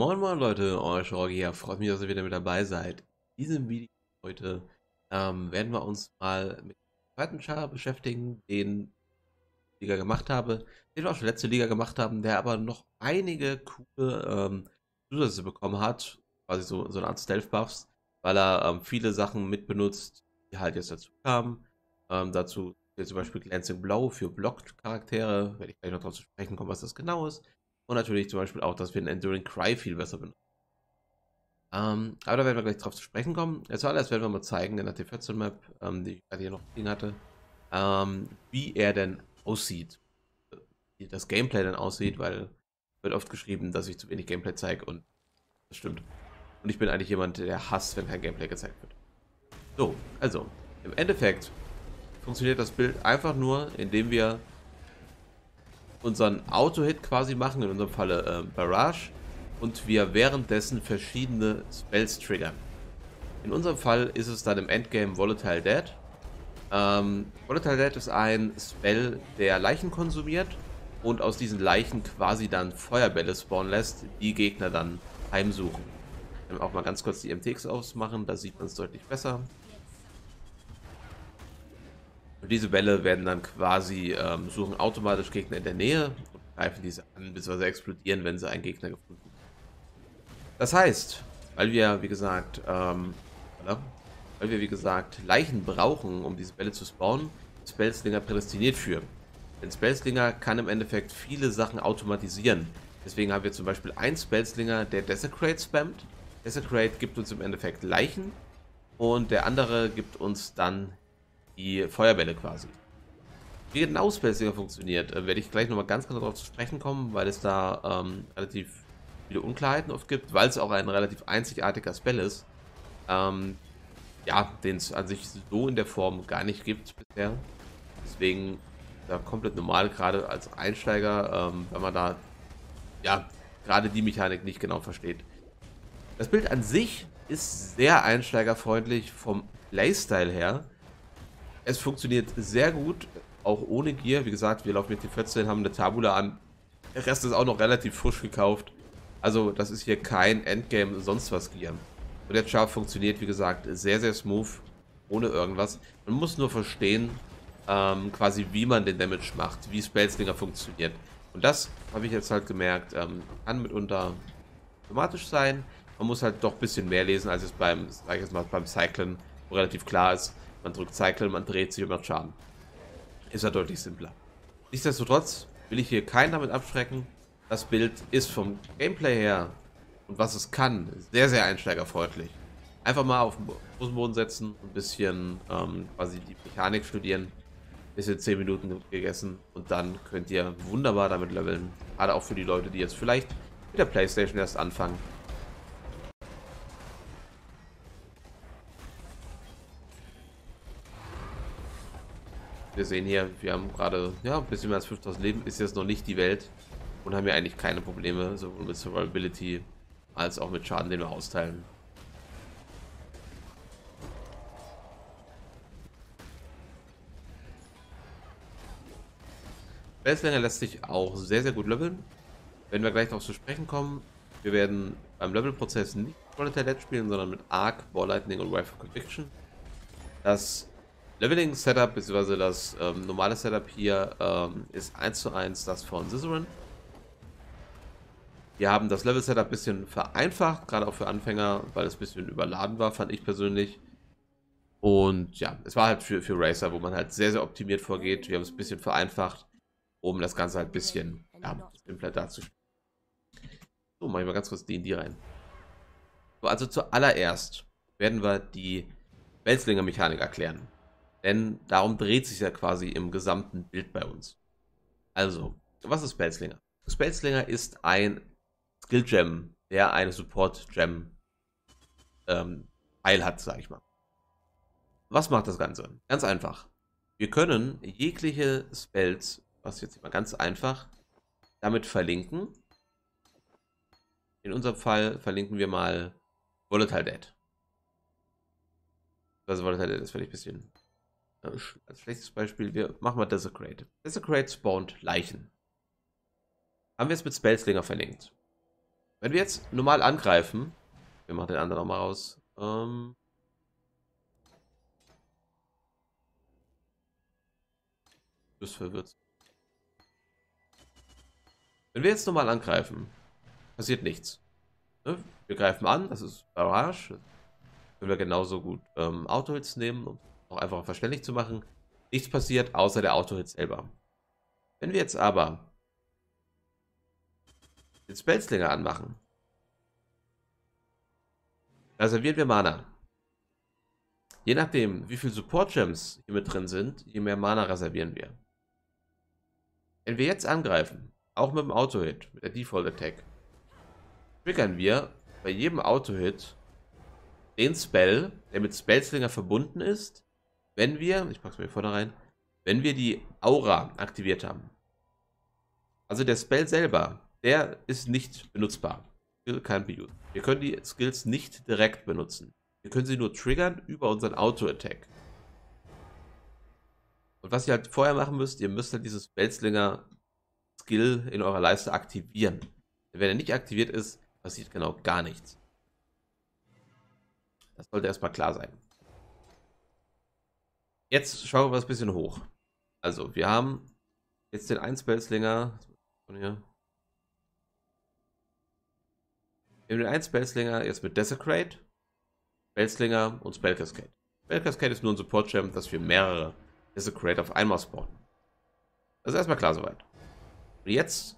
Moin Moin Leute, euer Schorgi hier, freut mich, dass ihr wieder mit dabei seid. In diesem Video heute ähm, werden wir uns mal mit dem zweiten Char beschäftigen, den ich Liga gemacht habe, den wir auch schon letzte Liga gemacht haben, der aber noch einige coole ähm, Zusätze bekommen hat, quasi so, so eine Art Stealth-Buffs, weil er ähm, viele Sachen mitbenutzt, die halt jetzt dazu kamen. Ähm, dazu jetzt zum Beispiel Glancing Blau für Blocked-Charaktere, werde ich gleich noch darauf zu sprechen kommen, was das genau ist. Und natürlich zum Beispiel auch, dass wir den Enduring Cry viel besser benutzen. Ähm, aber da werden wir gleich drauf zu sprechen kommen. Zuallererst werden wir mal zeigen in der T14 Map, ähm, die ich gerade hier noch liegen hatte, ähm, wie er denn aussieht. Wie das Gameplay denn aussieht, weil wird oft geschrieben, dass ich zu wenig Gameplay zeige und das stimmt. Und ich bin eigentlich jemand, der hasst, wenn kein Gameplay gezeigt wird. So, also, im Endeffekt funktioniert das Bild einfach nur, indem wir unseren Auto-Hit quasi machen, in unserem Falle äh, Barrage, und wir währenddessen verschiedene Spells triggern. In unserem Fall ist es dann im Endgame Volatile Dead. Ähm, Volatile Dead ist ein Spell, der Leichen konsumiert und aus diesen Leichen quasi dann Feuerbälle spawnen lässt, die Gegner dann heimsuchen. Dann auch mal ganz kurz die MTX ausmachen, da sieht man es deutlich besser. Und diese Bälle werden dann quasi, ähm, suchen automatisch Gegner in der Nähe und greifen diese an, bzw. explodieren, wenn sie einen Gegner gefunden haben. Das heißt, weil wir, wie gesagt, ähm, weil wir, wie gesagt, Leichen brauchen, um diese Bälle zu spawnen, Spellslinger prädestiniert für. Denn Spellslinger kann im Endeffekt viele Sachen automatisieren. Deswegen haben wir zum Beispiel einen Spellslinger, der Desecrate spammt. Desecrate gibt uns im Endeffekt Leichen und der andere gibt uns dann die Feuerbälle quasi. Wie genau Spacing funktioniert, äh, werde ich gleich nochmal ganz genau darauf zu sprechen kommen, weil es da ähm, relativ viele Unklarheiten oft gibt, weil es auch ein relativ einzigartiger Spell ist. Ähm, ja, den es an sich so in der Form gar nicht gibt bisher. Deswegen da komplett normal, gerade als Einsteiger, ähm, wenn man da ja gerade die Mechanik nicht genau versteht. Das Bild an sich ist sehr einsteigerfreundlich vom Playstyle her. Es funktioniert sehr gut, auch ohne Gear. Wie gesagt, wir laufen mit den 14, haben eine Tabula an. Der Rest ist auch noch relativ frisch gekauft. Also das ist hier kein Endgame sonst was Gear. Und der Char funktioniert, wie gesagt, sehr, sehr smooth, ohne irgendwas. Man muss nur verstehen, ähm, quasi wie man den Damage macht, wie Spellslinger funktioniert. Und das habe ich jetzt halt gemerkt, ähm, kann mitunter automatisch sein. Man muss halt doch ein bisschen mehr lesen, als es beim, sag ich jetzt mal, beim Cyclen relativ klar ist. Man drückt Cycle, man dreht sich und macht Schaden. Ist ja deutlich simpler. Nichtsdestotrotz will ich hier keinen damit abschrecken. Das Bild ist vom Gameplay her und was es kann, sehr, sehr einsteigerfreundlich. Einfach mal auf den großen Boden setzen, ein bisschen ähm, quasi die Mechanik studieren, bisschen 10 Minuten gegessen und dann könnt ihr wunderbar damit leveln. Gerade auch für die Leute, die jetzt vielleicht mit der Playstation erst anfangen Wir sehen hier, wir haben gerade ja, ein bisschen mehr als 5000 Leben, ist jetzt noch nicht die Welt und haben hier eigentlich keine Probleme, sowohl mit Survivability als auch mit Schaden, den wir austeilen. Welslänge lässt sich auch sehr, sehr gut leveln. Wenn wir gleich darauf zu sprechen kommen, wir werden beim Levelprozess nicht Volatile Dead spielen, sondern mit Arc, Ball Lightning und Wife of Conviction. Das Leveling Setup bzw. das ähm, normale Setup hier ähm, ist 1 zu 1 das von Scissorin. Wir haben das Level Setup ein bisschen vereinfacht, gerade auch für Anfänger, weil es ein bisschen überladen war, fand ich persönlich. Und ja, es war halt für, für Racer, wo man halt sehr, sehr optimiert vorgeht. Wir haben es ein bisschen vereinfacht, um das Ganze halt ein bisschen ja, simpler darzustellen. So, mach ich mal ganz kurz die in die rein. So, also zuallererst werden wir die Welslinger Mechanik erklären. Denn darum dreht sich ja quasi im gesamten Bild bei uns. Also, was ist Spellslinger? Spellslinger ist ein Skill Gem, der eine Support Gem ähm, Heil hat, sag ich mal. Was macht das Ganze? Ganz einfach. Wir können jegliche Spells, was jetzt immer ganz einfach, damit verlinken. In unserem Fall verlinken wir mal Volatile Dead. Also Volatile Dead ist vielleicht ein bisschen äh, als schlechtes Beispiel, wir machen mal Desecrate. Desecrate spawnt Leichen. Haben wir es mit Spellslinger verlinkt. Wenn wir jetzt normal angreifen, wir machen den anderen mal raus. Ähm, das verwirrt. Wenn wir jetzt normal angreifen, passiert nichts. Ne? Wir greifen an, das ist Barrage. Können wir genauso gut ähm, Autohits nehmen und auch einfach verständlich zu machen, nichts passiert außer der Autohit selber. Wenn wir jetzt aber den Spellslinger anmachen, reservieren wir Mana. Je nachdem, wie viel Support Gems hier mit drin sind, je mehr Mana reservieren wir. Wenn wir jetzt angreifen, auch mit dem Auto-Hit, mit der Default Attack, triggern wir bei jedem Auto-Hit den Spell, der mit Spellslinger verbunden ist, wenn wir, ich pack's mir vorne rein, wenn wir die Aura aktiviert haben. Also der Spell selber, der ist nicht benutzbar. Skill kann Wir können die Skills nicht direkt benutzen. Wir können sie nur triggern über unseren Auto-Attack. Und was ihr halt vorher machen müsst, ihr müsst halt dieses Spellslinger Skill in eurer Leiste aktivieren. Wenn er nicht aktiviert ist, passiert genau gar nichts. Das sollte erstmal klar sein. Jetzt schauen wir es ein bisschen hoch. Also, wir haben jetzt den Einspelslinger. Von hier. Wir haben den Spellslinger jetzt mit Desecrate, Spellslinger und Spellcascade. Spellcascade ist nur ein Support-Champ, dass wir mehrere Desecrate auf einmal spawnen. Das also ist erstmal klar soweit. Und jetzt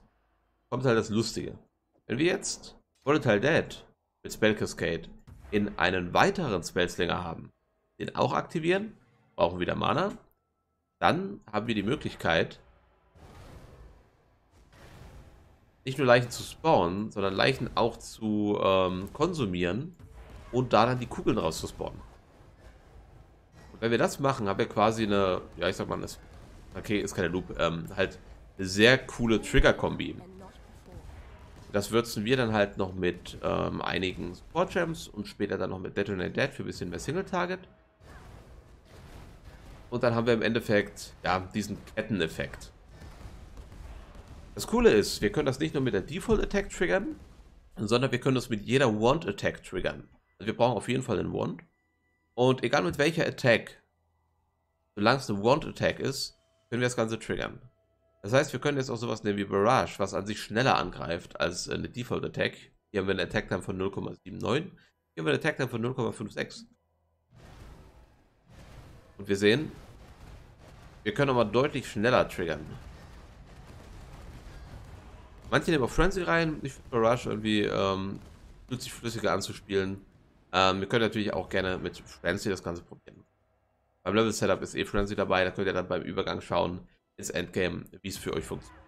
kommt halt das Lustige. Wenn wir jetzt Volatile Dead mit Spellcascade in einen weiteren Spellslinger haben, den auch aktivieren brauchen wieder Mana. Dann haben wir die Möglichkeit, nicht nur Leichen zu spawnen, sondern Leichen auch zu ähm, konsumieren und da dann die Kugeln raus rauszuspawnen. Und wenn wir das machen, haben wir quasi eine, ja ich sag mal, eine, okay, ist keine Loop, ähm, halt eine sehr coole Trigger-Kombi. Das würzen wir dann halt noch mit ähm, einigen Support-Gems und später dann noch mit Detonate Dead für ein bisschen mehr Single-Target. Und dann haben wir im Endeffekt ja, diesen Ketteneffekt. Das Coole ist, wir können das nicht nur mit der Default Attack triggern, sondern wir können das mit jeder Wand Attack triggern. Also wir brauchen auf jeden Fall einen Wand. Und egal mit welcher Attack, solange es eine Wand Attack ist, können wir das Ganze triggern. Das heißt, wir können jetzt auch sowas nehmen wie Barrage, was an sich schneller angreift als eine Default Attack. Hier haben wir einen Attack Time von 0,79. Hier haben wir einen Attack Time von 0,56. Und wir sehen, wir können aber deutlich schneller triggern. Manche nehmen auch Frenzy rein. nicht für Rush irgendwie ähm, sich flüssiger anzuspielen. Ähm, wir können natürlich auch gerne mit Frenzy das Ganze probieren. Beim Level Setup ist eh Frenzy dabei. Da könnt ihr dann beim Übergang schauen ins Endgame, wie es für euch funktioniert.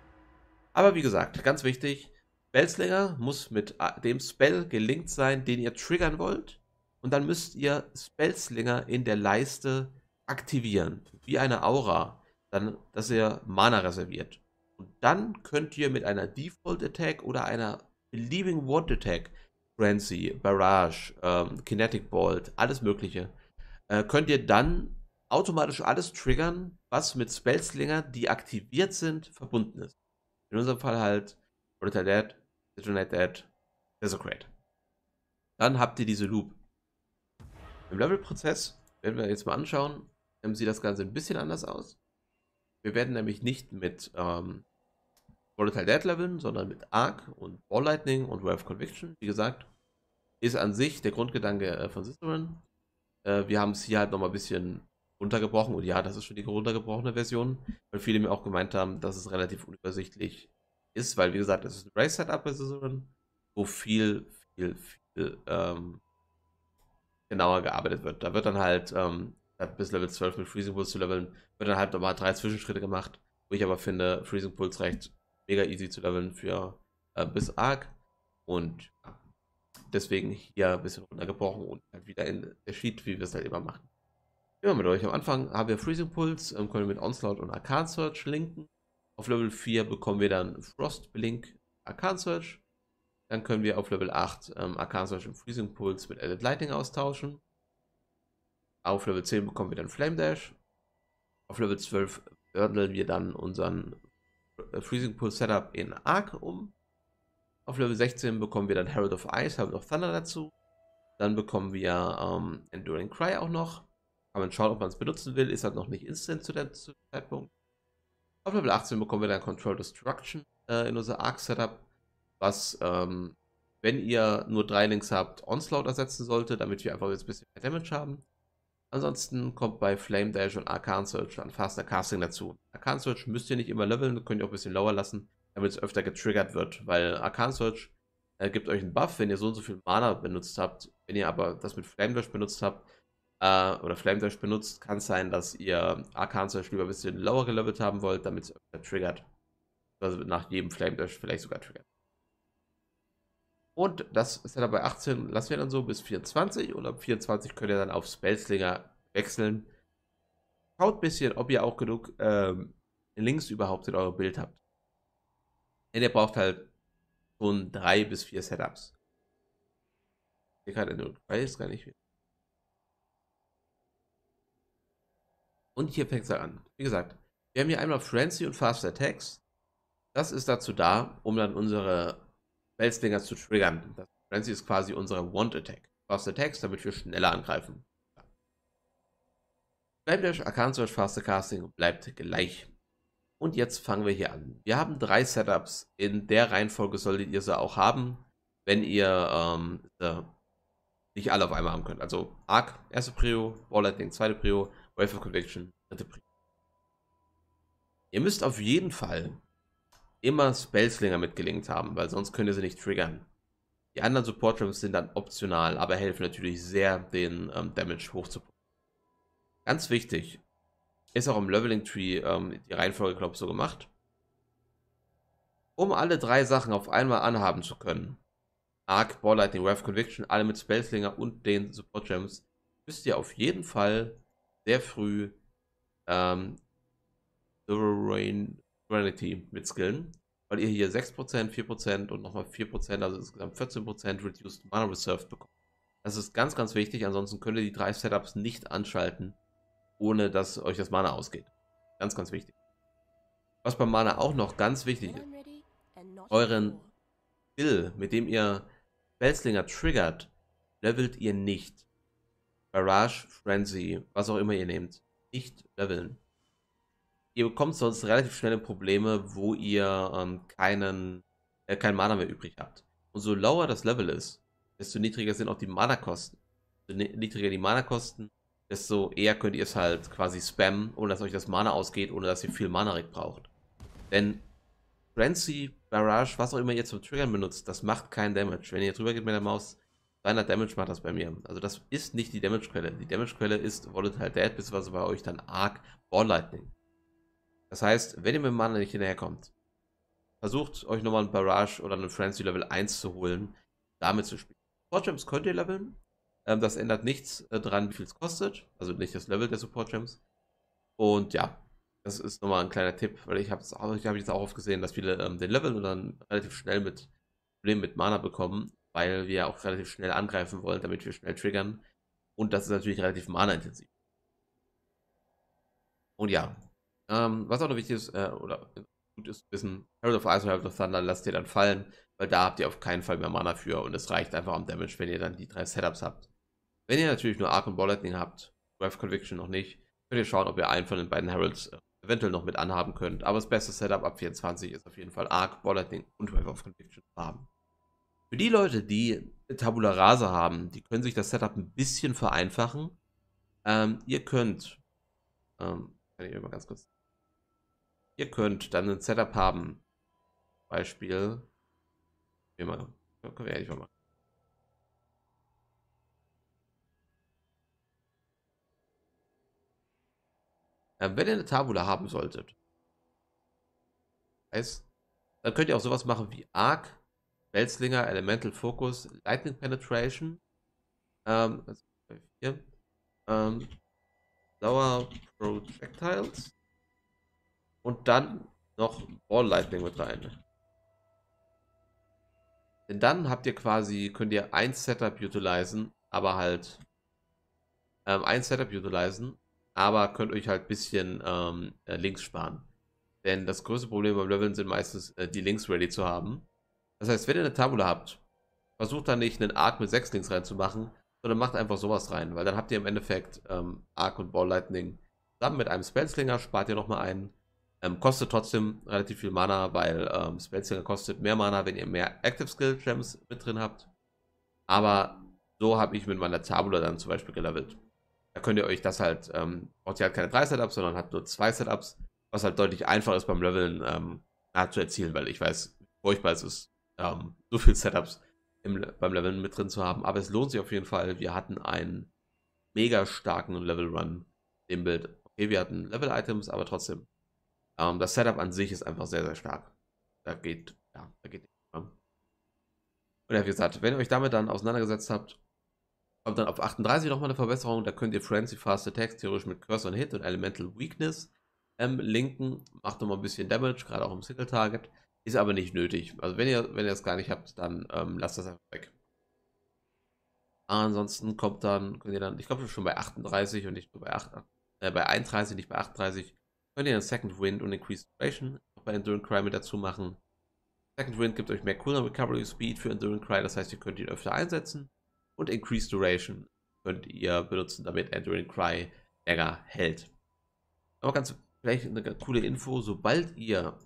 Aber wie gesagt, ganz wichtig, Spellslinger muss mit äh, dem Spell gelinkt sein, den ihr triggern wollt. Und dann müsst ihr Spellslinger in der Leiste aktivieren, wie eine Aura, dann, dass ihr Mana reserviert. Und dann könnt ihr mit einer Default Attack oder einer Believing Ward Attack, Frenzy, Barrage, ähm, Kinetic Bolt, alles Mögliche, äh, könnt ihr dann automatisch alles triggern, was mit Spellslinger, die aktiviert sind, verbunden ist. In unserem Fall halt Brutal Dead, Digital Dead, Desecrate. Dann habt ihr diese Loop. Im Levelprozess werden wir jetzt mal anschauen, ähm, sieht das Ganze ein bisschen anders aus. Wir werden nämlich nicht mit ähm, Volatile Dead leveln, sondern mit Arc und Ball Lightning und Wave Conviction. Wie gesagt, ist an sich der Grundgedanke äh, von Cicerin. Äh, wir haben es hier halt nochmal ein bisschen runtergebrochen. Und ja, das ist schon die runtergebrochene Version, weil viele mir auch gemeint haben, dass es relativ unübersichtlich ist, weil wie gesagt, es ist ein Race-Setup bei Cicerin, wo viel, viel, viel ähm, genauer gearbeitet wird. Da wird dann halt ähm, bis Level 12 mit Freezing Pulse zu leveln, wird dann halt nochmal drei Zwischenschritte gemacht, wo ich aber finde, Freezing Pulse reicht mega easy zu leveln für äh, bis Arc und deswegen hier ein bisschen runtergebrochen und halt wieder in der Sheet, wie wir es halt immer machen. Immer mit euch am Anfang haben wir Freezing Pulse, ähm, können wir mit Onslaught und Arcane Search linken. Auf Level 4 bekommen wir dann Frost Blink Arcane Search. Dann können wir auf Level 8 ähm, Arcane Search und Freezing Pulse mit Added Lightning austauschen. Auf Level 10 bekommen wir dann Flame Dash. Auf Level 12 wandeln wir dann unseren äh, Freezing Pool Setup in Arc um. Auf Level 16 bekommen wir dann Herald of Ice, Herald of Thunder dazu. Dann bekommen wir ähm, Enduring Cry auch noch. Kann man schauen, ob man es benutzen will. Ist halt noch nicht instant zu dem Zeitpunkt. Auf Level 18 bekommen wir dann Control Destruction äh, in unser Arc Setup, was, ähm, wenn ihr nur drei Links habt, Onslaught ersetzen sollte, damit wir einfach jetzt ein bisschen mehr Damage haben. Ansonsten kommt bei Flame Dash und Arcane Search dann Faster Casting dazu. Arcane Search müsst ihr nicht immer leveln, könnt ihr auch ein bisschen lower lassen, damit es öfter getriggert wird, weil Arcane Search äh, gibt euch einen Buff, wenn ihr so und so viel Mana benutzt habt. Wenn ihr aber das mit Flame Dash benutzt habt äh, oder Flame Dash benutzt, kann es sein, dass ihr Arcane Search lieber ein bisschen lower gelevelt haben wollt, damit es öfter triggert. Also nach jedem Flame Dash vielleicht sogar triggert. Und das ist ja dann bei 18, lassen wir dann so bis 24. Und ab 24 könnt ihr dann auf Spellslinger wechseln. Schaut ein bisschen, ob ihr auch genug ähm, Links überhaupt in eurem Bild habt. Denn ihr braucht halt schon drei bis vier Setups. Hier kann er ist gar nicht. Mehr. Und hier fängt es an. Wie gesagt, wir haben hier einmal Frenzy und Fast Attacks. Das ist dazu da, um dann unsere Bellslingers zu triggern. Das Frenzy ist quasi unsere Wand Attack. Fast Attacks, damit wir schneller angreifen. Swipe Arcane Search, Faster Casting bleibt gleich. Und jetzt fangen wir hier an. Wir haben drei Setups. In der Reihenfolge solltet ihr sie auch haben, wenn ihr ähm, nicht alle auf einmal haben könnt. Also Arc, erste Prio, Wall Lightning, zweite Prio, Wave of Conviction, dritte Prio. Ihr müsst auf jeden Fall immer Spellslinger mitgelinkt haben, weil sonst könnt ihr sie nicht triggern. Die anderen Support Trumps sind dann optional, aber helfen natürlich sehr, den ähm, Damage hochzuputzen. Ganz wichtig, ist auch im Leveling Tree ähm, die Reihenfolge, glaube ich, so gemacht. Um alle drei Sachen auf einmal anhaben zu können, Arc, Ball Lightning, Wrath Conviction, alle mit Spellslinger und den Support Gems, müsst ihr auf jeden Fall sehr früh ähm, Sovereign Rarity mit Skillen, weil ihr hier 6%, 4% und nochmal 4%, also insgesamt 14% Reduced Mana Reserve bekommt. Das ist ganz, ganz wichtig, ansonsten könnt ihr die drei Setups nicht anschalten, ohne dass euch das Mana ausgeht. Ganz, ganz wichtig. Was beim Mana auch noch ganz wichtig ist, euren Skill, mit dem ihr Felslinger triggert, levelt ihr nicht. Barrage, Frenzy, was auch immer ihr nehmt, nicht leveln ihr bekommt sonst relativ schnelle Probleme, wo ihr ähm, keinen, äh, kein Mana mehr übrig habt. Und so lower das Level ist, desto niedriger sind auch die Mana-Kosten. Je niedriger die Mana-Kosten, desto eher könnt ihr es halt quasi spammen, ohne dass euch das Mana ausgeht, ohne dass ihr viel mana braucht. Denn Frenzy, Barrage, was auch immer ihr zum Triggern benutzt, das macht keinen Damage. Wenn ihr drüber geht mit der Maus, deiner Damage macht das bei mir. Also das ist nicht die Damage-Quelle. Die Damage-Quelle ist Volatile Dead, beziehungsweise bei euch dann Arc Ball Lightning. Das heißt, wenn ihr mit dem Mana nicht hinterherkommt, versucht euch nochmal einen Barrage oder einen Frenzy Level 1 zu holen, damit zu spielen. Support Gems könnt ihr leveln. Ähm, das ändert nichts äh, dran, wie viel es kostet. Also nicht das Level der Support Gems. Und ja, das ist nochmal ein kleiner Tipp, weil ich habe hab jetzt auch oft gesehen, dass viele ähm, den Level und dann relativ schnell mit Problemen mit Mana bekommen, weil wir auch relativ schnell angreifen wollen, damit wir schnell triggern. Und das ist natürlich relativ mana-intensiv. Und ja, ähm, was auch noch wichtig ist, äh, oder äh, gut ist zu wissen, Herald of Ice und Herald of Thunder lasst ihr dann fallen, weil da habt ihr auf keinen Fall mehr Mana für und es reicht einfach am Damage, wenn ihr dann die drei Setups habt. Wenn ihr natürlich nur Arc und Ball Lightning habt, Wrath Conviction noch nicht, könnt ihr schauen, ob ihr einen von den beiden Heralds äh, eventuell noch mit anhaben könnt. Aber das beste Setup ab 24 ist auf jeden Fall Arc, Ball Lightning und Wrath of Conviction haben. Für die Leute, die Tabula Rasa haben, die können sich das Setup ein bisschen vereinfachen. Ähm, ihr könnt, ähm, kann ich mal ganz kurz Ihr könnt dann ein Setup haben. Beispiel. Wie mal. Können wir ehrlich mal machen. Ähm, wenn ihr eine Tabula haben solltet, heißt, dann könnt ihr auch sowas machen wie Arc, Welslinger, Elemental Focus, Lightning Penetration, ähm, hier, ähm, Lower Projectiles, und dann noch Ball Lightning mit rein. Denn dann habt ihr quasi, könnt ihr ein Setup utilizen, aber halt ähm, ein Setup utilizen, aber könnt euch halt ein bisschen ähm, äh, Links sparen. Denn das größte Problem beim Leveln sind meistens äh, die Links ready zu haben. Das heißt, wenn ihr eine Tabula habt, versucht dann nicht einen Arc mit 6 Links reinzumachen, sondern macht einfach sowas rein, weil dann habt ihr im Endeffekt ähm, Arc und Ball Lightning zusammen mit einem Spellslinger, spart ihr nochmal einen ähm, kostet trotzdem relativ viel Mana, weil ähm, Spellslinger kostet mehr Mana, wenn ihr mehr Active Skill Gems mit drin habt. Aber so habe ich mit meiner Tabula dann zum Beispiel gelevelt. Da könnt ihr euch das halt, ähm, braucht ihr halt keine drei Setups, sondern hat nur zwei Setups, was halt deutlich einfacher ist beim Leveln ähm, zu erzielen, weil ich weiß, wie furchtbar es ist, ähm, so viele Setups im, beim Leveln mit drin zu haben. Aber es lohnt sich auf jeden Fall. Wir hatten einen mega starken Level Run, dem Bild. Okay, wir hatten Level-Items, aber trotzdem ähm, das Setup an sich ist einfach sehr, sehr stark. Da geht, ja, da geht nichts dran. Und ja, wie gesagt, wenn ihr euch damit dann auseinandergesetzt habt, kommt dann auf 38 nochmal eine Verbesserung. Da könnt ihr Frenzy Fast Attacks theoretisch mit Curse und Hit und Elemental Weakness ähm, linken. Macht nochmal ein bisschen Damage, gerade auch im Single Target. Ist aber nicht nötig. Also wenn ihr, wenn ihr das gar nicht habt, dann ähm, lasst das einfach weg. Ansonsten kommt dann, könnt ihr dann, ich glaube schon bei 38 und nicht nur bei 8, äh, bei 31, nicht bei 38, Könnt ihr einen Second Wind und Increased Duration bei Enduring Cry mit dazu machen. Second Wind gibt euch mehr cooler Recovery Speed für Enduring Cry, das heißt, ihr könnt ihn öfter einsetzen. Und Increased Duration könnt ihr benutzen, damit Enduring Cry länger hält. Aber ganz vielleicht eine ganz coole Info, sobald ihr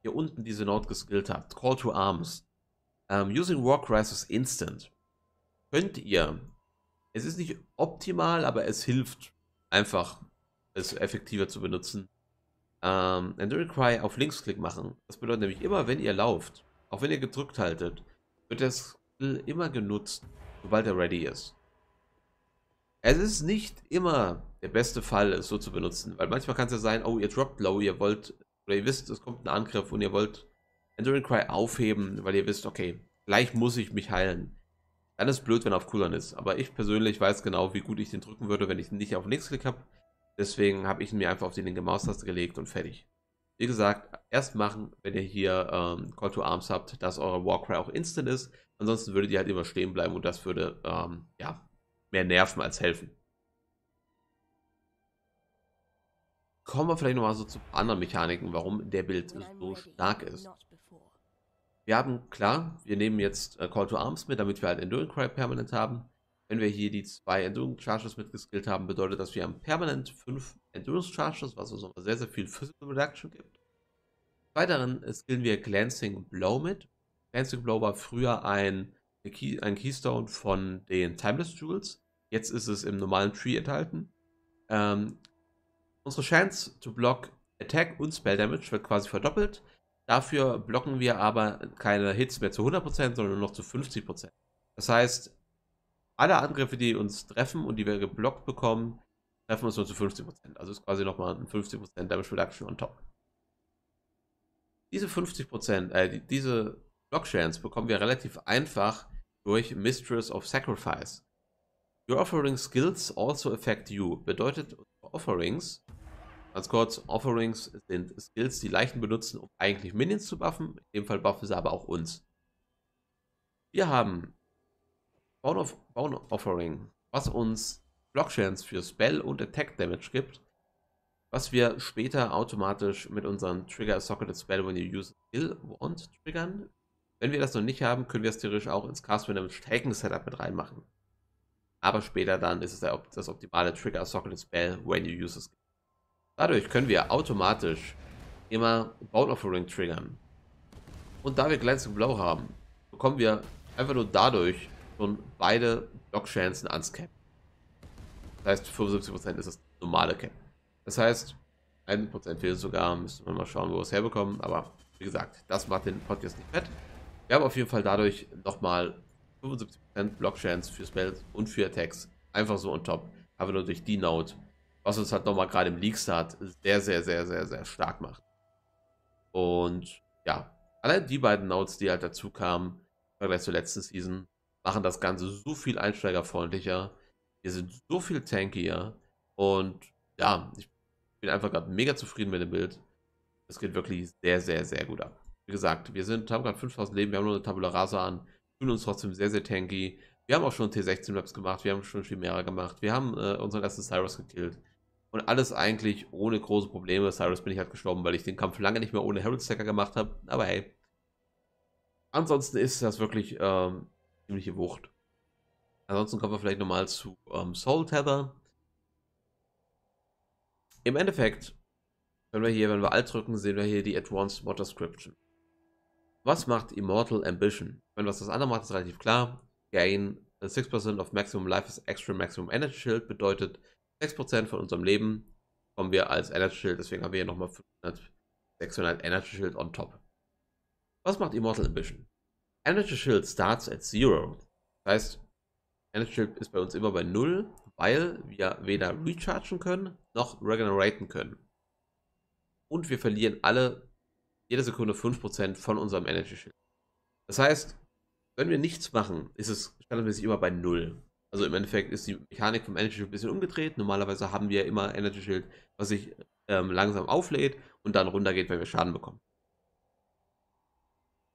hier unten diese Note geskillt habt, Call to Arms, um, ähm, using War Crisis Instant, könnt ihr, es ist nicht optimal, aber es hilft einfach es effektiver zu benutzen, ähm, Enduring Cry auf Linksklick machen. Das bedeutet nämlich immer, wenn ihr lauft, auch wenn ihr gedrückt haltet, wird der Skill immer genutzt, sobald er ready ist. Es ist nicht immer der beste Fall, es so zu benutzen, weil manchmal kann es ja sein, oh, ihr droppt low, ihr wollt, oder ihr wisst, es kommt ein Angriff und ihr wollt Enduring Cry aufheben, weil ihr wisst, okay, gleich muss ich mich heilen. Dann ist blöd, wenn er auf Cooldown ist. Aber ich persönlich weiß genau, wie gut ich den drücken würde, wenn ich nicht auf Linksklick habe. Deswegen habe ich ihn mir einfach auf die linke Maustaste gelegt und fertig. Wie gesagt, erst machen, wenn ihr hier ähm, Call to Arms habt, dass eure Warcry auch instant ist. Ansonsten würdet ihr halt immer stehen bleiben und das würde ähm, ja, mehr nerven als helfen. Kommen wir vielleicht nochmal so zu anderen Mechaniken, warum der Bild so stark ist. Wir haben, klar, wir nehmen jetzt äh, Call to Arms mit, damit wir halt Enduring Cry permanent haben. Wenn wir hier die zwei Endurance Charges mitgeskillt haben, bedeutet das, wir haben permanent fünf Endurance Charges, was uns nochmal sehr, sehr viel Physical Reduction gibt. Weiterhin äh, skillen wir Glancing Blow mit. Glancing Blow war früher ein, Key, ein Keystone von den Timeless Jewels. Jetzt ist es im normalen Tree enthalten. Ähm, unsere Chance to block Attack und Spell Damage wird quasi verdoppelt. Dafür blocken wir aber keine Hits mehr zu 100%, sondern nur noch zu 50%. Das heißt, alle Angriffe, die uns treffen und die wir geblockt bekommen, treffen uns nur zu 50%. Also ist quasi nochmal ein 50% Damage Reduction on top. Diese 50%, äh, diese Blockchains bekommen wir relativ einfach durch Mistress of Sacrifice. Your offering skills also affect you. Bedeutet, Offerings, ganz kurz, Offerings sind Skills, die Leichen benutzen, um eigentlich Minions zu buffen. In dem Fall buffen sie aber auch uns. Wir haben Bone, of, Bone Offering, was uns Blockchains für Spell und Attack Damage gibt, was wir später automatisch mit unserem Trigger Socketed Spell when you use Skill Wand triggern. Wenn wir das noch nicht haben, können wir es theoretisch auch ins Cast Damage Taken Setup mit reinmachen. Aber später dann ist es das optimale Trigger Socketed Spell when you use Skill. Dadurch können wir automatisch immer Bone Offering triggern. Und da wir Glancing Blow haben, bekommen wir einfach nur dadurch schon beide Blockchancen ans Cap. Das heißt, 75% ist das normale Cap. Das heißt, 1% fehlt sogar, müssen wir mal schauen, wo wir es herbekommen. Aber wie gesagt, das macht den Podcast nicht fett. Wir haben auf jeden Fall dadurch nochmal 75% Blockchance für Spells und für Attacks. Einfach so on top. Aber nur durch die Note. Was uns halt nochmal gerade im League-Start sehr, sehr, sehr, sehr, sehr stark macht. Und ja, allein die beiden Notes, die halt dazu kamen im Vergleich zur letzten Season, machen das Ganze so viel einsteigerfreundlicher. Wir sind so viel tankier. Und ja, ich bin einfach gerade mega zufrieden mit dem Bild. Es geht wirklich sehr, sehr, sehr gut ab. Wie gesagt, wir sind, haben gerade 5000 Leben, wir haben nur eine Tabula Rasa an, fühlen uns trotzdem sehr, sehr tanky. Wir haben auch schon T16 maps gemacht, wir haben schon Chimera gemacht, wir haben äh, unseren ersten Cyrus gekillt. Und alles eigentlich ohne große Probleme. Cyrus bin ich halt gestorben, weil ich den Kampf lange nicht mehr ohne Herald Stacker gemacht habe. Aber hey. Ansonsten ist das wirklich ähm, ziemliche Wucht. Ansonsten kommen wir vielleicht nochmal zu ähm, Soul Tether. Im Endeffekt, wenn wir hier, wenn wir Alt drücken, sehen wir hier die Advanced Mod Description. Was macht Immortal Ambition? Wenn was das andere macht, ist relativ klar. Gain 6% of Maximum Life is Extra Maximum Energy Shield bedeutet 6% von unserem Leben kommen wir als Energy Shield, deswegen haben wir hier nochmal 500, 600 Energy Shield on top. Was macht Immortal Ambition? Energy Shield starts at zero. Das heißt, Energy Shield ist bei uns immer bei null, weil wir weder rechargen können noch regeneraten können. Und wir verlieren alle jede Sekunde 5% von unserem Energy Shield. Das heißt, wenn wir nichts machen, ist es standardmäßig immer bei null. Also im Endeffekt ist die Mechanik vom Energy Shield ein bisschen umgedreht. Normalerweise haben wir immer Energy Shield, was sich ähm, langsam auflädt und dann runtergeht, wenn wir Schaden bekommen.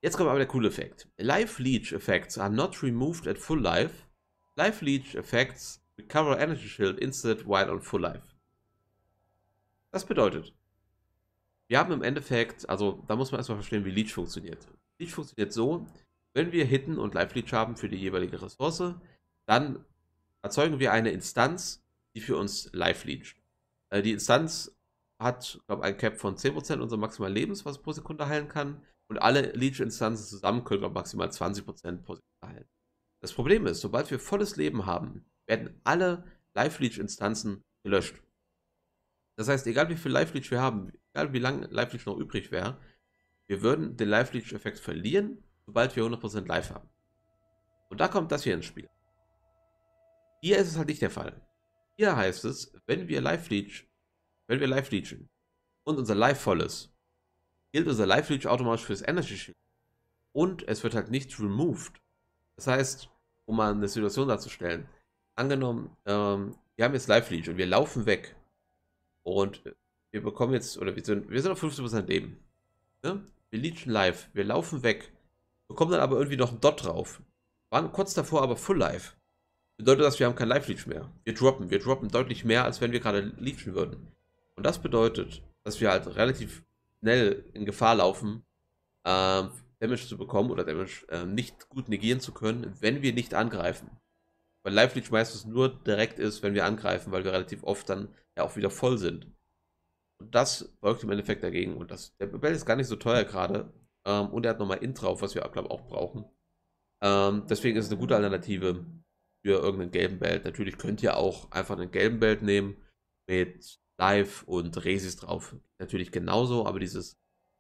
Jetzt kommt aber der coole Effekt. Life Leech Effects are not removed at full life. Life Leech Effects recover energy shield instant while on full life. Das bedeutet, wir haben im Endeffekt, also da muss man erstmal verstehen, wie Leech funktioniert. Leech funktioniert so, wenn wir Hitten und Life Leech haben für die jeweilige Ressource, dann erzeugen wir eine Instanz, die für uns Life Leech. Äh, die Instanz hat, glaube ich, ein Cap von 10% unser maximal Lebens, was pro Sekunde heilen kann und alle Leech-Instanzen zusammen können wir maximal 20% positiv erhalten. Das Problem ist, sobald wir volles Leben haben, werden alle Live-Leech-Instanzen gelöscht. Das heißt, egal wie viel Live-Leech wir haben, egal wie lange Live-Leech noch übrig wäre, wir würden den Live-Leech-Effekt verlieren, sobald wir 100% Live haben. Und da kommt das hier ins Spiel. Hier ist es halt nicht der Fall. Hier heißt es, wenn wir Live-Leech, wenn wir Live-Leechen und unser Live voll ist, gilt unser Life Leech automatisch fürs Energy Shield. Und es wird halt nicht removed. Das heißt, um mal eine Situation darzustellen, angenommen, ähm, wir haben jetzt Life Leech und wir laufen weg. Und wir bekommen jetzt, oder wir sind, wir sind auf 15% Leben. Ne? Wir leechen live, wir laufen weg, bekommen dann aber irgendwie noch einen Dot drauf. Waren kurz davor aber Full Life. Bedeutet das, wir haben kein Live Leech mehr. Wir droppen, wir droppen deutlich mehr, als wenn wir gerade leechen würden. Und das bedeutet, dass wir halt relativ schnell in Gefahr laufen, äh, Damage zu bekommen oder Damage äh, nicht gut negieren zu können, wenn wir nicht angreifen. Weil Life Leech meistens nur direkt ist, wenn wir angreifen, weil wir relativ oft dann ja auch wieder voll sind. Und das beugt im Endeffekt dagegen. Und das, der Bell ist gar nicht so teuer gerade. Ähm, und er hat nochmal Int drauf, was wir, glaube auch brauchen. Ähm, deswegen ist es eine gute Alternative für irgendeinen gelben Belt. Natürlich könnt ihr auch einfach einen gelben Belt nehmen mit Live und Resis drauf. Natürlich genauso, aber dieses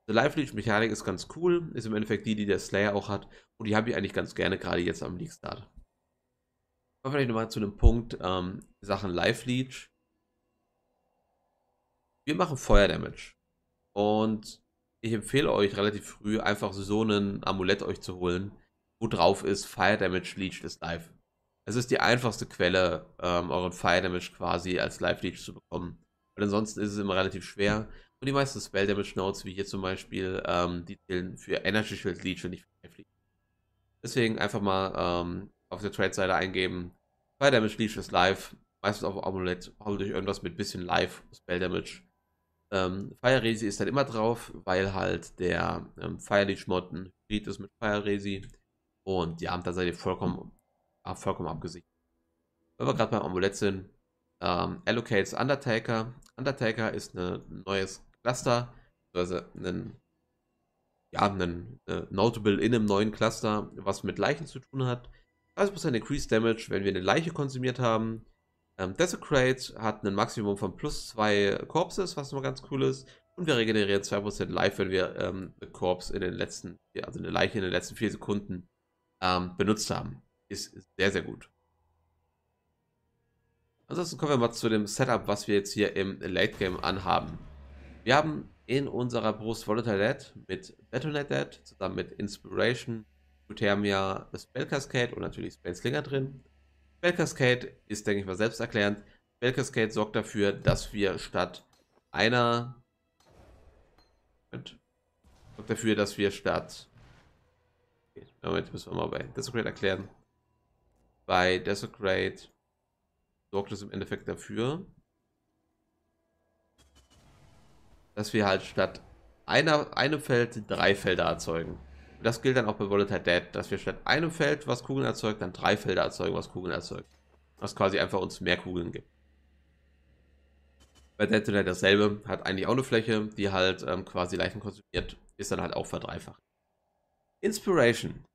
The Live Leech Mechanik ist ganz cool, ist im Endeffekt die, die der Slayer auch hat und die habe ich eigentlich ganz gerne, gerade jetzt am League Start. Aber vielleicht nochmal zu einem Punkt, ähm, Sachen Live Leech. Wir machen Feuer Damage und ich empfehle euch relativ früh einfach so ein Amulett euch zu holen, wo drauf ist Fire Damage Leech des live. Es ist die einfachste Quelle, ähm, euren Fire Damage quasi als Live Leech zu bekommen. Und ansonsten ist es immer relativ schwer. Und die meisten Spell Damage Notes, wie hier zum Beispiel, ähm, die zählen für Energy Shield Legion, nicht für Fleet. Deswegen einfach mal ähm, auf der Trade-Seite eingeben. Spell Damage Legion ist live. Meistens auf Amulett, hoffentlich irgendwas mit bisschen Live Spell Damage. Ähm, Fire Resi ist dann halt immer drauf, weil halt der ähm, Fire Leech Mod ein Hybrid ist mit Fire Resi. Und ja, da seid ihr vollkommen, ah, vollkommen abgesichert. Wenn wir gerade beim Amulett sind, ähm, Allocates Undertaker Undertaker ist ne, ein neues Cluster, beziehungsweise ein, ja, ein äh, Notable in einem neuen Cluster, was mit Leichen zu tun hat. 30% Increased Damage, wenn wir eine Leiche konsumiert haben. Ähm, Desecrate hat ein Maximum von plus 2 Corpses, was immer ganz cool ist. Und wir regenerieren 2% Life, wenn wir ähm, eine Corpse in den letzten, also eine Leiche in den letzten 4 Sekunden ähm, benutzt haben. Ist sehr, sehr gut. Ansonsten kommen wir mal zu dem Setup, was wir jetzt hier im Late Game anhaben. Wir haben in unserer Brust Volatile Dead mit Battle.net Dead, zusammen mit Inspiration, Uthermia, Spell Cascade und natürlich Spell Slinger drin. Spell Cascade ist, denke ich mal, selbsterklärend. Spell Cascade sorgt dafür, dass wir statt einer... Moment. Sorgt dafür, dass wir statt... Moment, müssen wir mal bei Desecrate erklären. Bei Desecrate sorgt es im Endeffekt dafür, dass wir halt statt einer, einem Feld drei Felder erzeugen. Und das gilt dann auch bei Volatile Dead, dass wir statt einem Feld, was Kugeln erzeugt, dann drei Felder erzeugen, was Kugeln erzeugt. Was quasi einfach uns mehr Kugeln gibt. Bei Detonator dasselbe, hat eigentlich auch eine Fläche, die halt ähm, quasi Leichen konsumiert, ist dann halt auch verdreifacht. Inspiration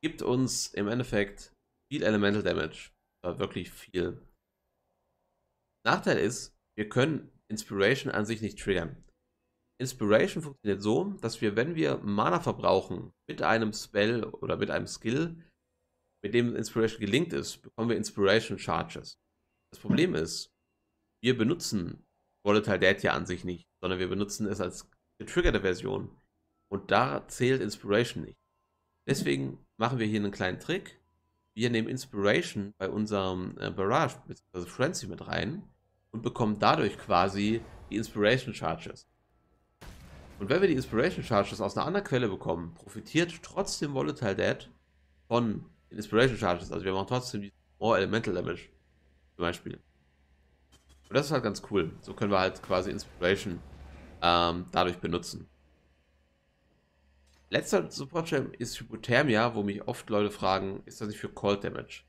gibt uns im Endeffekt viel Elemental Damage, wirklich viel. Nachteil ist, wir können Inspiration an sich nicht triggern. Inspiration funktioniert so, dass wir, wenn wir Mana verbrauchen mit einem Spell oder mit einem Skill, mit dem Inspiration gelingt ist, bekommen wir Inspiration Charges. Das Problem ist, wir benutzen Volatile Dead ja an sich nicht, sondern wir benutzen es als getriggerte Version. Und da zählt Inspiration nicht. Deswegen machen wir hier einen kleinen Trick. Wir nehmen Inspiration bei unserem äh, Barrage bzw. Frenzy mit rein und bekommen dadurch quasi die Inspiration Charges. Und wenn wir die Inspiration Charges aus einer anderen Quelle bekommen, profitiert trotzdem Volatile Dead von den Inspiration Charges. Also wir machen trotzdem die More Elemental Damage zum Beispiel. Und das ist halt ganz cool. So können wir halt quasi Inspiration ähm, dadurch benutzen. Letzter Support Supportschirm ist Hypothermia, wo mich oft Leute fragen, ist das nicht für Cold Damage?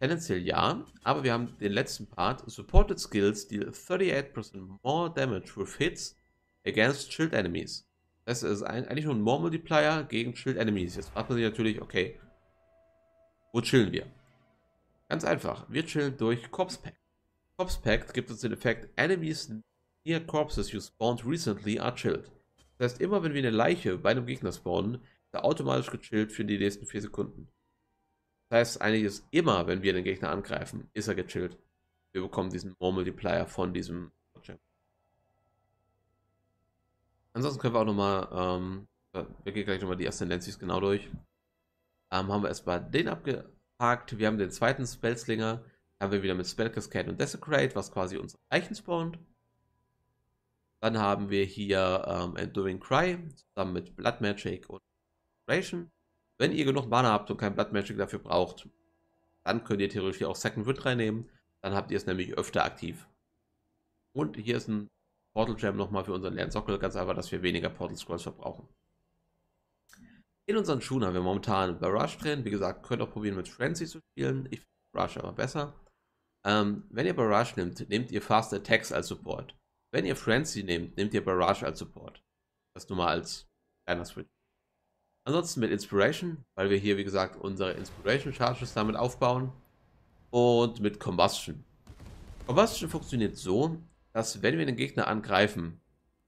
Tendenziell ja, aber wir haben den letzten Part. Supported Skills deal 38% more damage with hits against Shield Enemies. Das ist eigentlich nur ein More Multiplier gegen Shield Enemies. Jetzt fragt man sich natürlich, okay, wo chillen wir? Ganz einfach, wir chillen durch Corpse Pack. Corpse Pack gibt uns den Effekt Enemies near corpses you spawned recently are chilled. Das heißt, immer wenn wir eine Leiche bei einem Gegner spawnen, ist er automatisch gechillt für die nächsten vier Sekunden. Das heißt, eigentlich ist immer, wenn wir den Gegner angreifen, ist er gechillt. Wir bekommen diesen Multiplier von diesem Object. Ansonsten können wir auch nochmal, ähm, wir gehen gleich nochmal die Ascendencies genau durch. Ähm, haben wir erstmal den abgehakt. Wir haben den zweiten Spellslinger. Haben wir wieder mit Spell Cascade und Desecrate, was quasi unsere Leichen spawnt. Dann haben wir hier ähm, Enduring Cry zusammen mit Blood Magic und Ration. Wenn ihr genug Mana habt und kein Blood Magic dafür braucht, dann könnt ihr theoretisch hier auch Second Wind reinnehmen. Dann habt ihr es nämlich öfter aktiv. Und hier ist ein Portal Jam nochmal für unseren Lernsockel, ganz einfach, dass wir weniger Portal Scrolls verbrauchen. In unseren Schuhen haben wir momentan Barrage drin. Wie gesagt, könnt ihr auch probieren mit Frenzy zu spielen. Ich finde Barrage aber besser. Ähm, wenn ihr Barrage nimmt, nehmt ihr Fast Attacks als Support. Wenn ihr Frenzy nehmt, nehmt ihr Barrage als Support. Das nur mal als kleiner Switch. Ansonsten mit Inspiration, weil wir hier wie gesagt unsere Inspiration Charges damit aufbauen. Und mit Combustion. Combustion funktioniert so, dass wenn wir den Gegner angreifen,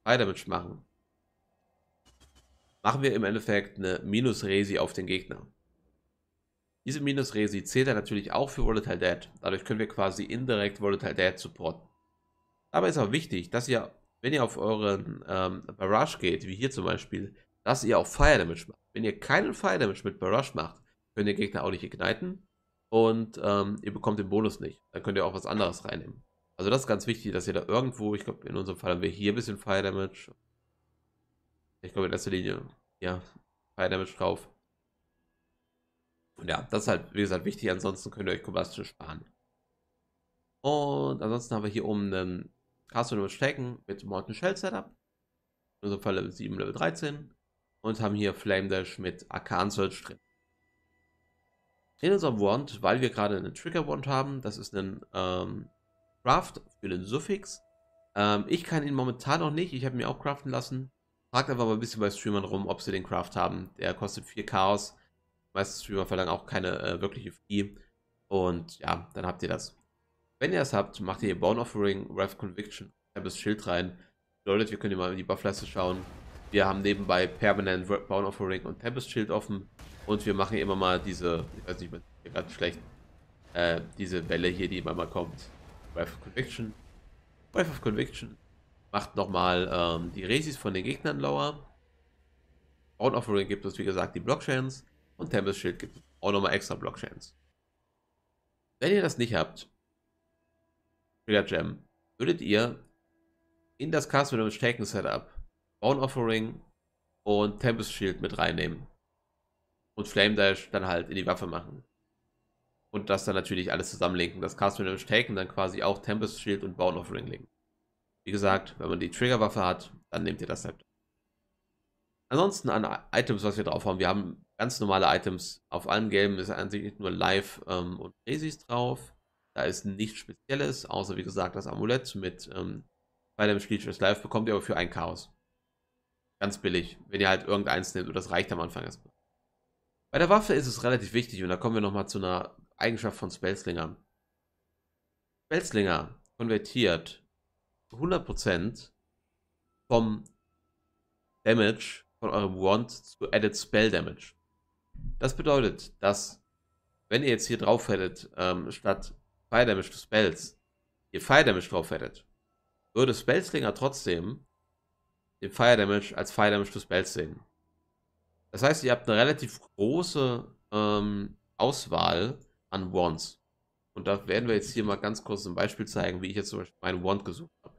Fire Damage machen, machen wir im Endeffekt eine Minus-Resi auf den Gegner. Diese Minus-Resi zählt dann natürlich auch für Volatile Dead. Dadurch können wir quasi indirekt Volatile Dead supporten. Dabei ist auch wichtig, dass ihr, wenn ihr auf euren ähm, Barrage geht, wie hier zum Beispiel, dass ihr auch Fire Damage macht. Wenn ihr keinen Fire Damage mit Barrage macht, könnt ihr Gegner auch nicht igniten und ähm, ihr bekommt den Bonus nicht. Dann könnt ihr auch was anderes reinnehmen. Also das ist ganz wichtig, dass ihr da irgendwo, ich glaube in unserem Fall haben wir hier ein bisschen Fire Damage. Ich glaube in erster Linie, ja, Fire Damage drauf. Und ja, das ist halt, wie gesagt, wichtig. Ansonsten könnt ihr euch Combustion sparen. Und ansonsten haben wir hier oben einen Castle Rush Taken mit Morton Shell Setup. In unserem Fall Level 7, Level 13. Und haben hier Flame Dash mit Arcan Search drin. In unserem Wand, weil wir gerade einen Trigger Wand haben, das ist ein ähm, Craft für den Suffix. Ähm, ich kann ihn momentan noch nicht, ich habe mir auch craften lassen. Fragt einfach mal ein bisschen bei Streamern rum, ob sie den Craft haben. Der kostet 4 Chaos. Meistens Streamer verlangen auch keine äh, wirkliche Fee. Und ja, dann habt ihr das. Wenn ihr es habt, macht ihr Born Offering, Wrath Conviction, Tempest Schild rein. Bedeutet, wir können hier mal in die Buffleiste schauen. Wir haben nebenbei Permanent Born Offering und Tempest Schild offen. Und wir machen immer mal diese, ich weiß nicht, man hier gerade schlecht, äh, diese Welle hier, die immer mal kommt. Wrath of Conviction. Wrath of Conviction macht nochmal ähm, die Resis von den Gegnern lower. Born Offering gibt uns, wie gesagt, die Blockchains. Und Tempest Schild gibt auch nochmal extra Blockchains. Wenn ihr das nicht habt, Trigger Jam, würdet ihr in das Castle mit einem Setup Bone Offering und Tempest Shield mit reinnehmen? Und Flame Dash dann halt in die Waffe machen. Und das dann natürlich alles zusammenlinken. Das Castle mit Taken dann quasi auch Tempest Shield und Bone Offering linken. Wie gesagt, wenn man die Triggerwaffe hat, dann nehmt ihr das Scepter. Halt. Ansonsten an Items, was wir drauf haben. Wir haben ganz normale Items. Auf allen gelben ist an sich nur Live ähm, und Daisies drauf. Da ist nichts Spezielles, außer wie gesagt das Amulett mit ähm, bei dem Spiel Just bekommt ihr aber für ein Chaos. Ganz billig, wenn ihr halt irgendeins nehmt und das reicht am Anfang erstmal. Bei der Waffe ist es relativ wichtig und da kommen wir nochmal zu einer Eigenschaft von Spellslingern. Spellslinger konvertiert 100% vom Damage von eurem Wand zu Added Spell Damage. Das bedeutet, dass wenn ihr jetzt hier drauf hättet, ähm, statt Fire Damage für Spells ihr Fire Damage drauf hättet, würde Spellslinger trotzdem den Fire Damage als Fire Damage für Spells sehen. Das heißt, ihr habt eine relativ große ähm, Auswahl an Wands. Und da werden wir jetzt hier mal ganz kurz ein Beispiel zeigen, wie ich jetzt zum Beispiel meinen Wand gesucht habe.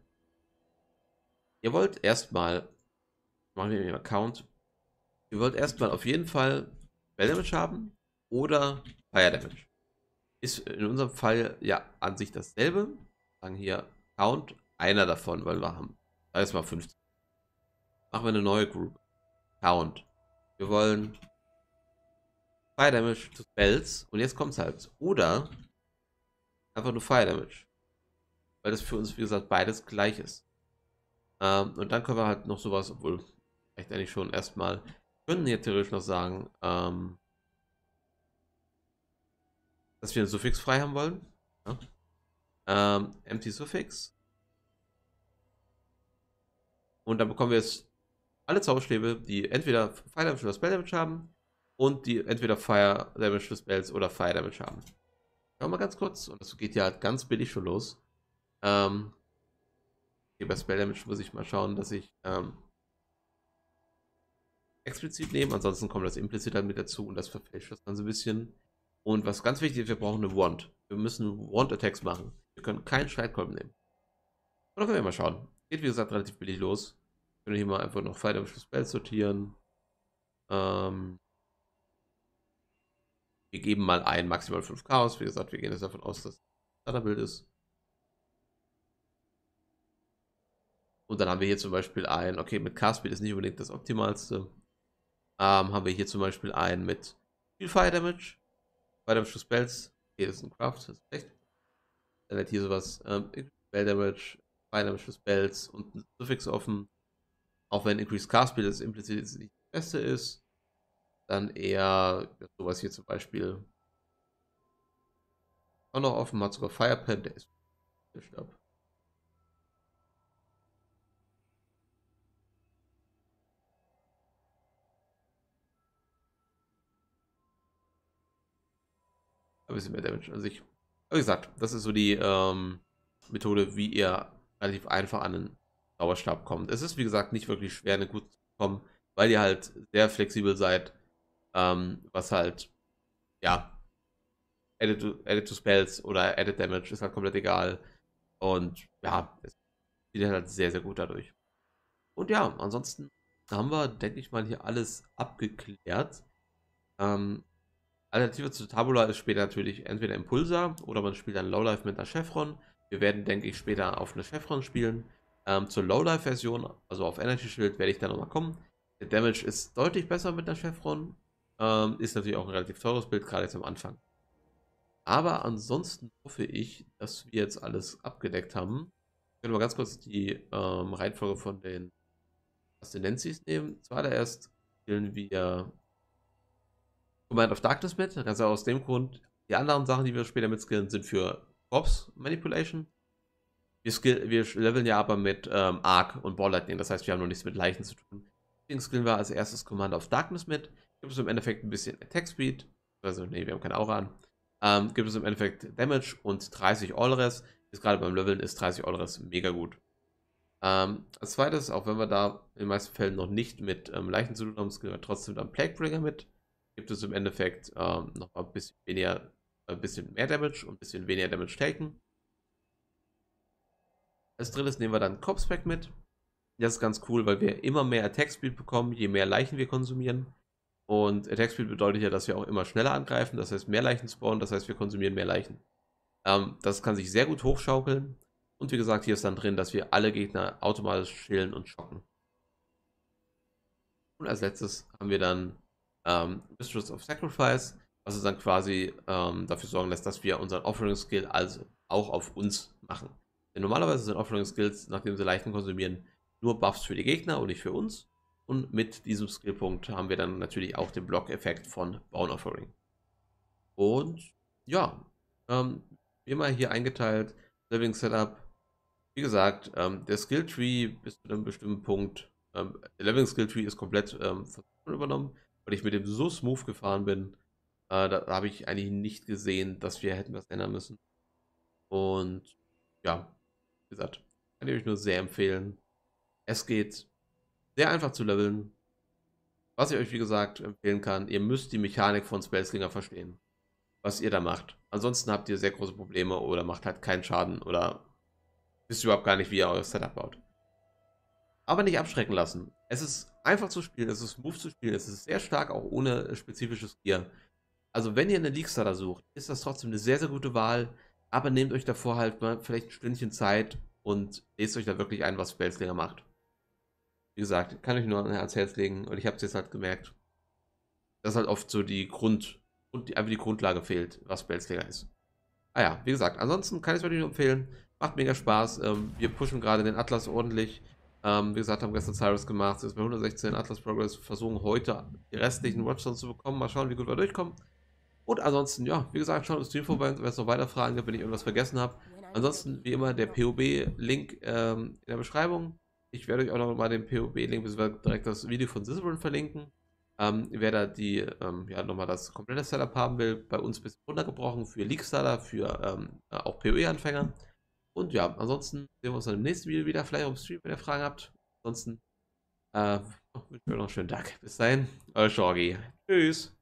Ihr wollt erstmal, machen wir den Account, ihr wollt erstmal auf jeden Fall Spell Damage haben oder Fire Damage ist in unserem Fall ja an sich dasselbe. Sagen hier Count, einer davon weil wir haben. Sag jetzt mal 15. Machen wir eine neue Group. Count. Wir wollen Fire Damage zu Spells und jetzt kommt es halt. Oder einfach nur Fire Damage. Weil das für uns, wie gesagt, beides gleich ist. Ähm, und dann können wir halt noch sowas, obwohl, vielleicht eigentlich schon erstmal, können hier theoretisch noch sagen, ähm, dass wir einen Suffix frei haben wollen. Ja. Ähm, empty Suffix. Und dann bekommen wir jetzt alle Zauberstäbe, die entweder Fire Damage oder Spell Damage haben und die entweder Fire Damage für Spells oder Fire Damage haben. Schauen wir mal ganz kurz. Und das geht ja ganz billig schon los. Ähm, hier bei Spell Damage muss ich mal schauen, dass ich ähm, explizit nehme. Ansonsten kommt das implizit dann mit dazu und das verfälscht das dann so ein bisschen. Und was ganz wichtig ist, wir brauchen eine Wand. Wir müssen Wand-Attacks machen. Wir können keinen Schreitkolben nehmen. Und dann können wir mal schauen. Geht wie gesagt relativ billig los. Wir können hier mal einfach noch Fighter Bell sortieren. Ähm wir geben mal ein, maximal 5 Chaos. Wie gesagt, wir gehen jetzt davon aus, dass das Bild ist. Und dann haben wir hier zum Beispiel ein, okay, mit Castbeat ist nicht unbedingt das Optimalste. Ähm, haben wir hier zum Beispiel einen mit viel Fire Damage, bei dem Schuss Spells. Hier ist ein Craft, das ist echt. Dann hat hier sowas. Ähm, Spell Damage, Fire Damage für Spells und ein Suffix offen. Auch wenn Increased Cast Speed das implizit nicht das Beste ist. Dann eher sowas hier zum Beispiel. Auch noch offen, hat sogar Fire Pen, der ist ab. ein bisschen mehr Damage. Also ich, wie gesagt, das ist so die ähm, Methode, wie ihr relativ einfach an einen Zauberstab kommt. Es ist, wie gesagt, nicht wirklich schwer, eine gute zu bekommen, weil ihr halt sehr flexibel seid, ähm, was halt, ja, Edit to, Edit to Spells oder Edit Damage ist halt komplett egal. Und ja, es sieht halt sehr, sehr gut dadurch. Und ja, ansonsten haben wir, denke ich mal, hier alles abgeklärt. Ähm, Alternative zu Tabula ist später natürlich entweder Impulsa oder man spielt dann Lowlife mit einer Chevron. Wir werden, denke ich, später auf eine Chevron spielen. Ähm, zur Lowlife-Version, also auf Energy Shield, werde ich dann nochmal kommen. Der Damage ist deutlich besser mit einer Chevron. Ähm, ist natürlich auch ein relativ teures Bild, gerade jetzt am Anfang. Aber ansonsten hoffe ich, dass wir jetzt alles abgedeckt haben. Können wir ganz kurz die ähm, Reihenfolge von den Ascendencies nehmen. Zwar Zuallererst spielen wir Command of Darkness mit. Also aus dem Grund, die anderen Sachen, die wir später mitskillen, sind für Props Manipulation. Wir, skill, wir leveln ja aber mit ähm, Arc und Ball Lightning, das heißt, wir haben noch nichts mit Leichen zu tun. Deswegen skillen wir als erstes Command of Darkness mit. Gibt es im Endeffekt ein bisschen Attack Speed. Also, nee, wir haben keine Aura an. Ähm, gibt es im Endeffekt Damage und 30 All Rest. Jetzt gerade beim Leveln ist 30 All Rest mega gut. Ähm, als zweites, auch wenn wir da in den meisten Fällen noch nicht mit ähm, Leichen zu tun haben, skillen wir trotzdem dann Plaguebringer mit gibt es im Endeffekt ähm, noch ein bisschen weniger, ein bisschen mehr Damage und ein bisschen weniger Damage taken. Als drittes nehmen wir dann Cops Pack mit. Das ist ganz cool, weil wir immer mehr Attack Speed bekommen, je mehr Leichen wir konsumieren. Und Attack Speed bedeutet ja, dass wir auch immer schneller angreifen, das heißt mehr Leichen spawnen, das heißt wir konsumieren mehr Leichen. Ähm, das kann sich sehr gut hochschaukeln. Und wie gesagt, hier ist dann drin, dass wir alle Gegner automatisch chillen und schocken. Und als letztes haben wir dann ähm, Mistress of Sacrifice, was uns dann quasi ähm, dafür sorgen lässt, dass wir unseren Offering-Skill also auch auf uns machen. Denn normalerweise sind Offering-Skills, nachdem sie Leichen konsumieren, nur Buffs für die Gegner und nicht für uns. Und mit diesem Skillpunkt haben wir dann natürlich auch den Block-Effekt von Bone Offering. Und ja, ähm, wie immer hier eingeteilt, Living Setup. Wie gesagt, ähm, der Skill Tree bis zu einem bestimmten Punkt, ähm, der Living Skill Tree ist komplett ähm, von übernommen weil ich mit dem so smooth gefahren bin, äh, da, da habe ich eigentlich nicht gesehen, dass wir hätten was ändern müssen. Und ja, wie gesagt, kann ich euch nur sehr empfehlen. Es geht sehr einfach zu leveln. Was ich euch wie gesagt empfehlen kann, ihr müsst die Mechanik von Spellslinger verstehen, was ihr da macht. Ansonsten habt ihr sehr große Probleme oder macht halt keinen Schaden oder wisst überhaupt gar nicht, wie ihr euer Setup baut. Aber nicht abschrecken lassen. Es ist einfach zu spielen, es ist smooth zu spielen, es ist sehr stark auch ohne äh, spezifisches Gear. Also wenn ihr eine League Starter sucht, ist das trotzdem eine sehr, sehr gute Wahl, aber nehmt euch davor halt mal vielleicht ein Stündchen Zeit und lest euch da wirklich ein, was Spellslinger macht. Wie gesagt, kann ich nur ans Herz legen und ich habe es jetzt halt gemerkt, dass halt oft so die Grund, und einfach die Grundlage fehlt, was Spellslinger ist. Ah ja, wie gesagt, ansonsten kann ich es euch nur empfehlen. Macht mega Spaß. Ähm, wir pushen gerade den Atlas ordentlich. Ähm, wie gesagt, haben gestern Cyrus gemacht, sie ist bei 116 Atlas Progress, versuchen heute die restlichen Watchdowns zu bekommen. Mal schauen, wie gut wir durchkommen. Und ansonsten, ja, wie gesagt, schauen wir uns Stream vorbei, wenn es noch weitere Fragen gibt, wenn ich irgendwas vergessen habe. Ansonsten, wie immer, der POB-Link ähm, in der Beschreibung. Ich werde euch auch noch mal den POB-Link bzw. direkt das Video von Sizzlerin verlinken. Ähm, wer da die, ähm, ja, nochmal das komplette Setup haben will, bei uns ein bisschen runtergebrochen für League-Starter, für ähm, auch PoE-Anfänger. Und ja, ansonsten sehen wir uns dann im nächsten Video wieder. Vielleicht auch im Stream, wenn ihr Fragen habt. Ansonsten äh, wünsche ich euch noch einen schönen Tag. Bis dahin, euer Shorgi. Tschüss.